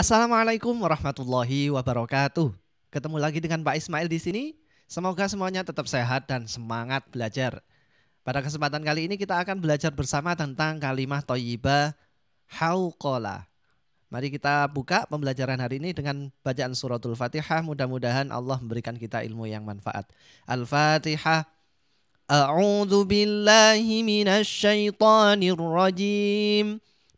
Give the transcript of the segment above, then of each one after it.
Assalamualaikum warahmatullahi wabarakatuh. Ketemu lagi dengan Pak Ismail di sini. Semoga semuanya tetap sehat dan semangat belajar. Pada kesempatan kali ini kita akan belajar bersama tentang kalimat toyibah hauqola. Mari kita buka pembelajaran hari ini dengan bacaan suratul fatihah. Mudah-mudahan Allah memberikan kita ilmu yang manfaat. Al-Fatihah. A'udzu billahi minasy syaithanir rajim.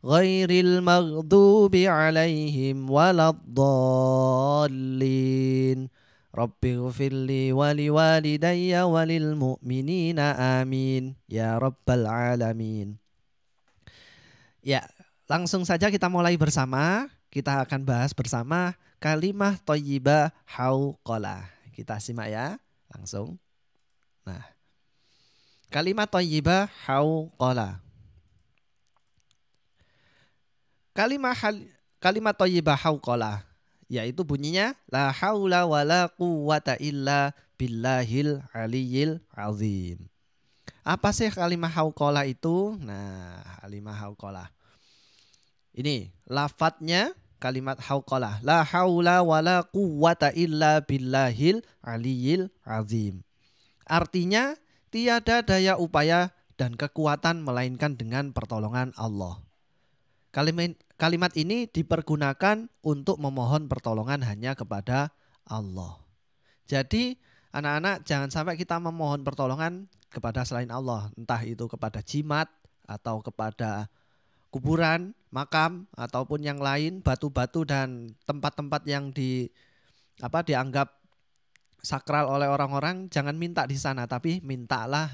غير المغضوب عليهم ولا الضالين رب اغفر لي ولوالدي وللمؤمنين آمين يا رب العالمين Ya, langsung saja kita mulai bersama. Kita akan bahas bersama kalimah toyibah hauqola. Kita simak ya, langsung. Nah, kalimat toyibah hauqola. Kalimat hal, kalimat thayyibah hauqalah yaitu bunyinya la haula wala quwata illa billahil aliyil azim. Apa sih kalimat hauqalah itu? Nah, kalimat hauqalah. Ini lafadznya kalimat hauqalah. La haula wala quwata illa billahil aliyil azim. Artinya tiada daya upaya dan kekuatan melainkan dengan pertolongan Allah. Kalimat kalimat ini dipergunakan untuk memohon pertolongan hanya kepada Allah. Jadi anak-anak jangan sampai kita memohon pertolongan kepada selain Allah, entah itu kepada jimat atau kepada kuburan, makam ataupun yang lain, batu-batu dan tempat-tempat yang di apa dianggap sakral oleh orang-orang, jangan minta di sana tapi mintalah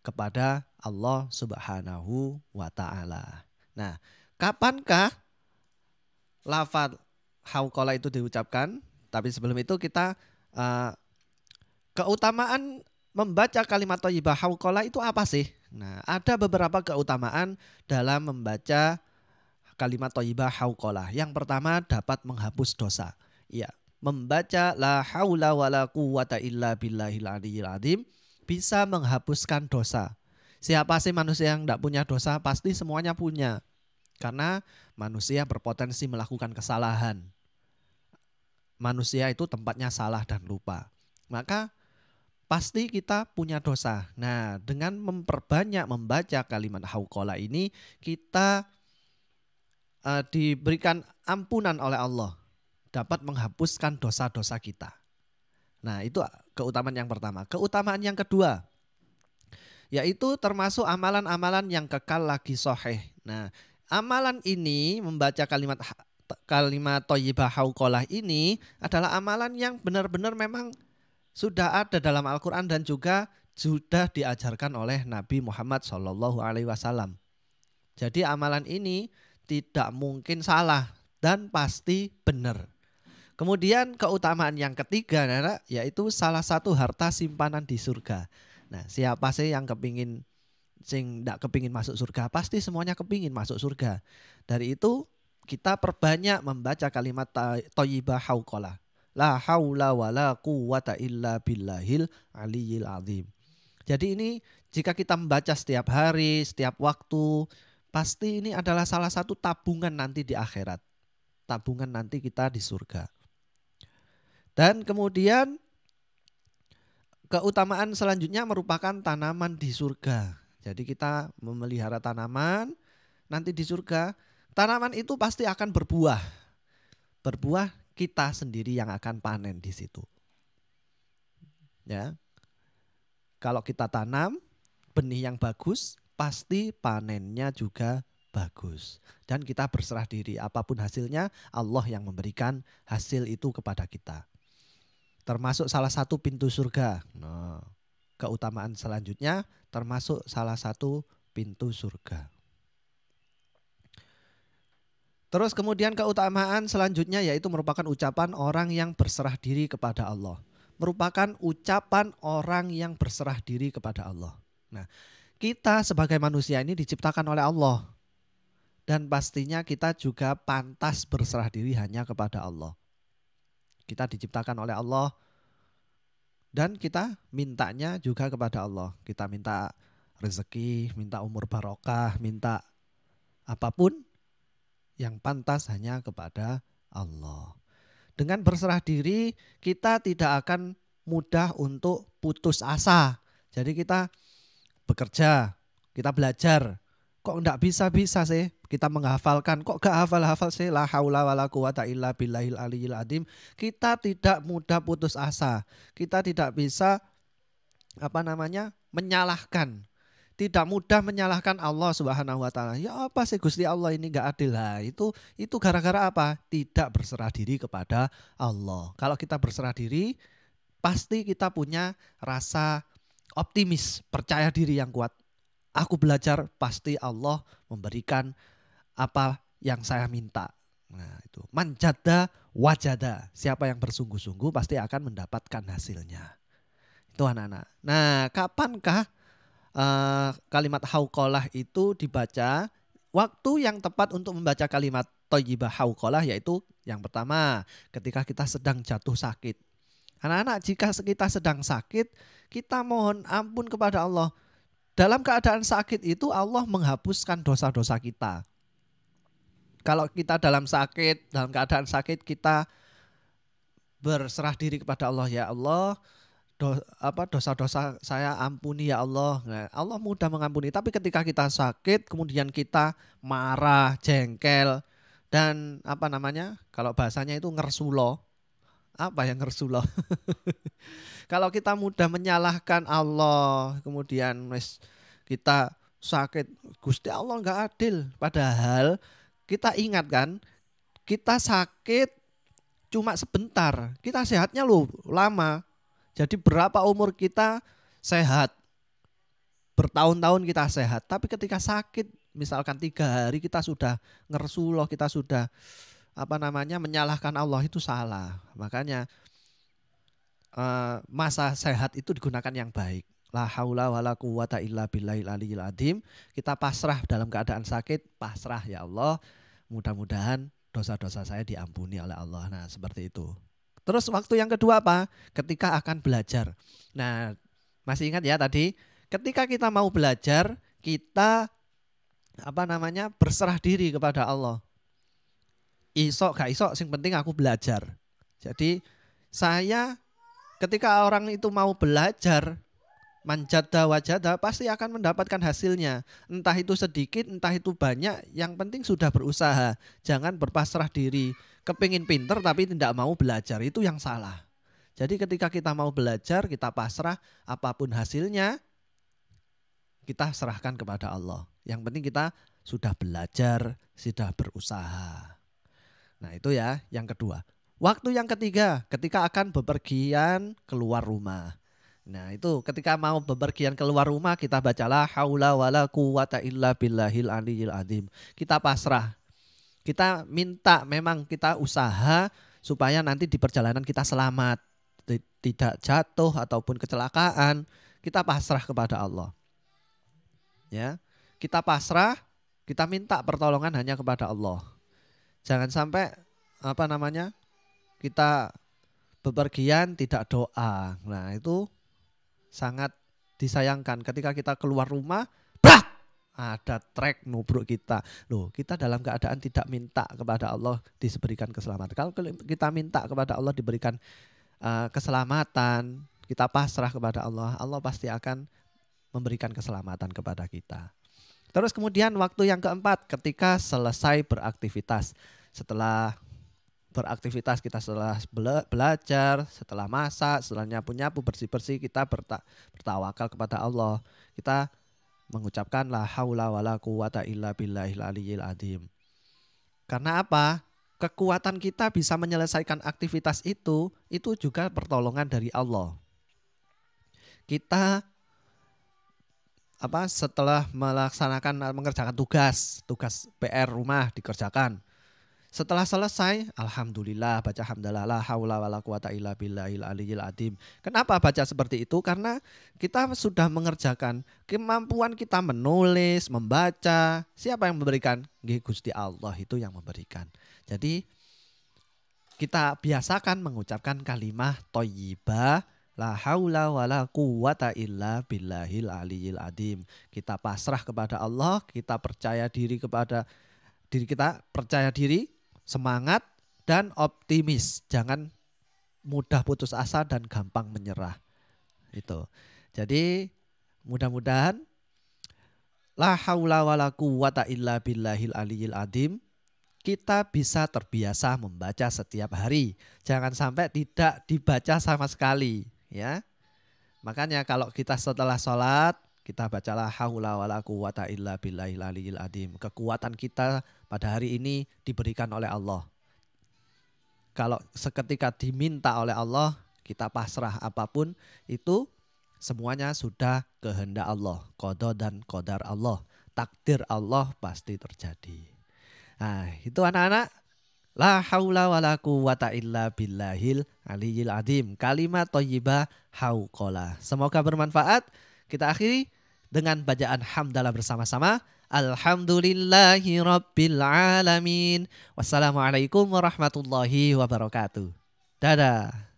kepada Allah Subhanahu wa taala. Nah, Kapankah lafat haukola itu diucapkan? Tapi sebelum itu kita uh, keutamaan membaca kalimat toyibah haukola itu apa sih? Nah, ada beberapa keutamaan dalam membaca kalimat toyibah haukola. Yang pertama dapat menghapus dosa. Iya, membaca la haula wala quwata illa billahil aliyil azim bisa menghapuskan dosa. Siapa sih manusia yang tidak punya dosa? Pasti semuanya punya. Karena manusia berpotensi melakukan kesalahan. Manusia itu tempatnya salah dan lupa. Maka pasti kita punya dosa. Nah, dengan memperbanyak membaca kalimat haukola ini, kita uh, diberikan ampunan oleh Allah, dapat menghapuskan dosa-dosa kita. Nah, itu keutamaan yang pertama. Keutamaan yang kedua, yaitu termasuk amalan-amalan yang kekal lagi soheh. Nah, Amalan ini membaca kalimat kalimat toyibah haukolah ini adalah amalan yang benar-benar memang sudah ada dalam Al-Quran dan juga sudah diajarkan oleh Nabi Muhammad Shallallahu Alaihi Wasallam. Jadi amalan ini tidak mungkin salah dan pasti benar. Kemudian keutamaan yang ketiga, Nara, yaitu salah satu harta simpanan di surga. Nah, siapa sih yang kepingin sing ndak kepingin masuk surga pasti semuanya kepingin masuk surga dari itu kita perbanyak membaca kalimat toyibah haukola la haula wala quwata illa billahil aliyil azim jadi ini jika kita membaca setiap hari setiap waktu pasti ini adalah salah satu tabungan nanti di akhirat tabungan nanti kita di surga dan kemudian keutamaan selanjutnya merupakan tanaman di surga jadi kita memelihara tanaman, nanti di surga tanaman itu pasti akan berbuah. Berbuah kita sendiri yang akan panen di situ. Ya. Kalau kita tanam benih yang bagus, pasti panennya juga bagus. Dan kita berserah diri apapun hasilnya, Allah yang memberikan hasil itu kepada kita. Termasuk salah satu pintu surga. Nah, keutamaan selanjutnya termasuk salah satu pintu surga. Terus kemudian keutamaan selanjutnya yaitu merupakan ucapan orang yang berserah diri kepada Allah. Merupakan ucapan orang yang berserah diri kepada Allah. Nah, kita sebagai manusia ini diciptakan oleh Allah. Dan pastinya kita juga pantas berserah diri hanya kepada Allah. Kita diciptakan oleh Allah dan kita mintanya juga kepada Allah. Kita minta rezeki, minta umur barokah, minta apapun yang pantas hanya kepada Allah. Dengan berserah diri, kita tidak akan mudah untuk putus asa. Jadi kita bekerja, kita belajar. Kok enggak bisa-bisa sih? kita menghafalkan kok gak hafal-hafal sih la haula wala quwata illa billahil aliyil adim kita tidak mudah putus asa kita tidak bisa apa namanya menyalahkan tidak mudah menyalahkan Allah Subhanahu wa taala. Ya apa sih Gusti Allah ini gak adil lah. Itu itu gara-gara apa? Tidak berserah diri kepada Allah. Kalau kita berserah diri, pasti kita punya rasa optimis, percaya diri yang kuat. Aku belajar pasti Allah memberikan apa yang saya minta. Nah, itu manjada wajada. Siapa yang bersungguh-sungguh pasti akan mendapatkan hasilnya. Itu anak-anak. Nah, kapankah uh, kalimat haukolah itu dibaca? Waktu yang tepat untuk membaca kalimat toyibah haukolah yaitu yang pertama ketika kita sedang jatuh sakit. Anak-anak jika kita sedang sakit, kita mohon ampun kepada Allah. Dalam keadaan sakit itu Allah menghapuskan dosa-dosa kita kalau kita dalam sakit, dalam keadaan sakit kita berserah diri kepada Allah ya Allah do, apa dosa-dosa saya ampuni ya Allah. Nah, Allah mudah mengampuni, tapi ketika kita sakit kemudian kita marah, jengkel dan apa namanya? Kalau bahasanya itu ngersulo. Apa yang ngersulo? kalau kita mudah menyalahkan Allah, kemudian kita sakit, Gusti Allah nggak adil. Padahal kita ingat kan, kita sakit cuma sebentar. Kita sehatnya loh lama. Jadi berapa umur kita sehat? Bertahun-tahun kita sehat. Tapi ketika sakit, misalkan tiga hari kita sudah ngersuloh, kita sudah apa namanya menyalahkan Allah itu salah. Makanya eh, masa sehat itu digunakan yang baik. La haula wala quwata illa billahil aliyil adim. Kita pasrah dalam keadaan sakit, pasrah ya Allah. Mudah-mudahan dosa-dosa saya diampuni oleh Allah. Nah, seperti itu. Terus waktu yang kedua apa? Ketika akan belajar. Nah, masih ingat ya tadi, ketika kita mau belajar, kita apa namanya? berserah diri kepada Allah. Isok gak isok, sing penting aku belajar. Jadi saya ketika orang itu mau belajar, manjada wajada pasti akan mendapatkan hasilnya. Entah itu sedikit, entah itu banyak, yang penting sudah berusaha. Jangan berpasrah diri. Kepingin pinter tapi tidak mau belajar, itu yang salah. Jadi ketika kita mau belajar, kita pasrah apapun hasilnya, kita serahkan kepada Allah. Yang penting kita sudah belajar, sudah berusaha. Nah itu ya yang kedua. Waktu yang ketiga, ketika akan bepergian keluar rumah. Nah itu ketika mau bepergian keluar rumah kita bacalah haula wala quwata illa billahil aliyil adim Kita pasrah. Kita minta memang kita usaha supaya nanti di perjalanan kita selamat. Tidak jatuh ataupun kecelakaan. Kita pasrah kepada Allah. Ya, Kita pasrah, kita minta pertolongan hanya kepada Allah. Jangan sampai apa namanya kita bepergian tidak doa. Nah itu sangat disayangkan ketika kita keluar rumah, brak ada trek nubruk kita. Loh, kita dalam keadaan tidak minta kepada Allah diberikan keselamatan. Kalau kita minta kepada Allah diberikan uh, keselamatan, kita pasrah kepada Allah, Allah pasti akan memberikan keselamatan kepada kita. Terus kemudian waktu yang keempat ketika selesai beraktivitas setelah beraktivitas kita setelah belajar, setelah masak, setelah nyapu-nyapu, bersih-bersih kita berta bertawakal kepada Allah. Kita mengucapkan la haula wala quwata illa billahil aliyil Karena apa? Kekuatan kita bisa menyelesaikan aktivitas itu, itu juga pertolongan dari Allah. Kita apa setelah melaksanakan mengerjakan tugas, tugas PR rumah dikerjakan, setelah selesai, alhamdulillah baca hamdalah la haula wala quwata illa billahi aliyil adim. Kenapa baca seperti itu? Karena kita sudah mengerjakan kemampuan kita menulis, membaca. Siapa yang memberikan? Nggih Gusti Allah itu yang memberikan. Jadi kita biasakan mengucapkan kalimat toyibah La haula wala quwata illa billahil aliyil adim. Kita pasrah kepada Allah, kita percaya diri kepada diri kita percaya diri semangat dan optimis. Jangan mudah putus asa dan gampang menyerah. Itu. Jadi mudah-mudahan la haula wala quwata illa billahil aliyil adim kita bisa terbiasa membaca setiap hari. Jangan sampai tidak dibaca sama sekali, ya. Makanya kalau kita setelah sholat, kita bacalah haula wala quwata illa billahil aliyil adim. Kekuatan kita pada hari ini diberikan oleh Allah. Kalau seketika diminta oleh Allah, kita pasrah apapun itu semuanya sudah kehendak Allah, kodo dan kodar Allah, takdir Allah pasti terjadi. Nah, itu anak-anak La haula wa la quwata illa billahil aliyil adim. Kalimat toyibah haukola. Semoga bermanfaat. Kita akhiri dengan bacaan hamdalah bersama-sama. Alhamdulillahi Rabbil Alamin. Wassalamualaikum warahmatullahi wabarakatuh. Dadah.